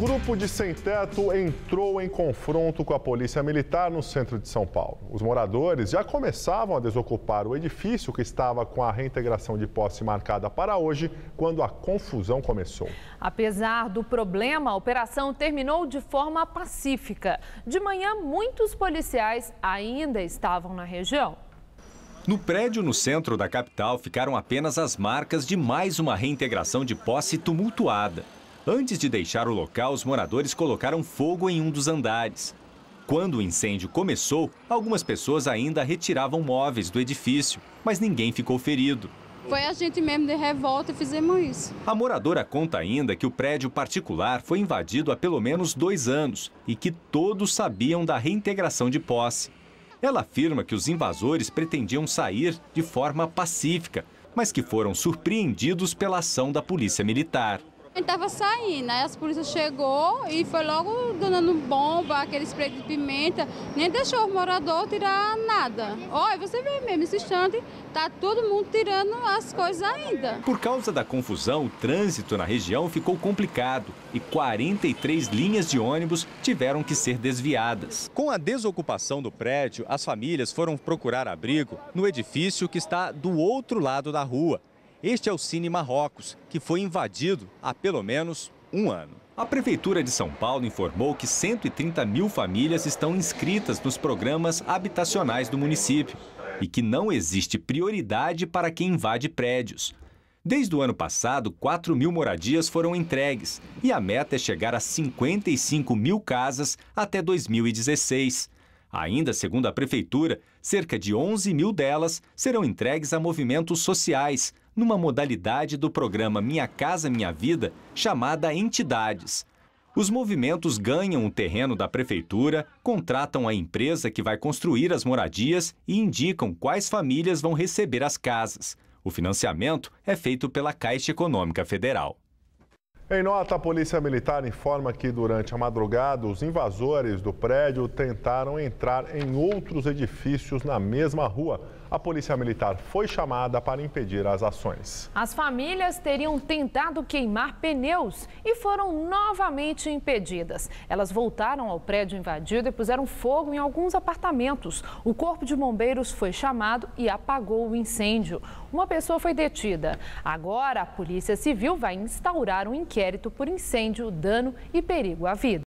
Grupo de sem-teto entrou em confronto com a Polícia Militar no centro de São Paulo. Os moradores já começavam a desocupar o edifício que estava com a reintegração de posse marcada para hoje, quando a confusão começou. Apesar do problema, a operação terminou de forma pacífica. De manhã, muitos policiais ainda estavam na região. No prédio no centro da capital ficaram apenas as marcas de mais uma reintegração de posse tumultuada. Antes de deixar o local, os moradores colocaram fogo em um dos andares. Quando o incêndio começou, algumas pessoas ainda retiravam móveis do edifício, mas ninguém ficou ferido. Foi a gente mesmo de revolta e fizemos isso. A moradora conta ainda que o prédio particular foi invadido há pelo menos dois anos e que todos sabiam da reintegração de posse. Ela afirma que os invasores pretendiam sair de forma pacífica, mas que foram surpreendidos pela ação da polícia militar gente estava saindo, aí as polícias chegou e foi logo dando bomba, aquele spray de pimenta, nem deixou o morador tirar nada. Olha, você vê mesmo, esse instante tá todo mundo tirando as coisas ainda. Por causa da confusão, o trânsito na região ficou complicado e 43 linhas de ônibus tiveram que ser desviadas. Com a desocupação do prédio, as famílias foram procurar abrigo no edifício que está do outro lado da rua. Este é o Cine Marrocos, que foi invadido há pelo menos um ano. A Prefeitura de São Paulo informou que 130 mil famílias estão inscritas nos programas habitacionais do município e que não existe prioridade para quem invade prédios. Desde o ano passado, 4 mil moradias foram entregues e a meta é chegar a 55 mil casas até 2016. Ainda segundo a Prefeitura, cerca de 11 mil delas serão entregues a movimentos sociais, numa modalidade do programa Minha Casa Minha Vida, chamada Entidades. Os movimentos ganham o terreno da prefeitura, contratam a empresa que vai construir as moradias e indicam quais famílias vão receber as casas. O financiamento é feito pela Caixa Econômica Federal. Em nota, a Polícia Militar informa que durante a madrugada os invasores do prédio tentaram entrar em outros edifícios na mesma rua. A Polícia Militar foi chamada para impedir as ações. As famílias teriam tentado queimar pneus e foram novamente impedidas. Elas voltaram ao prédio invadido e puseram fogo em alguns apartamentos. O Corpo de Bombeiros foi chamado e apagou o incêndio. Uma pessoa foi detida. Agora, a Polícia Civil vai instaurar um inquérito inquérito por incêndio, dano e perigo à vida.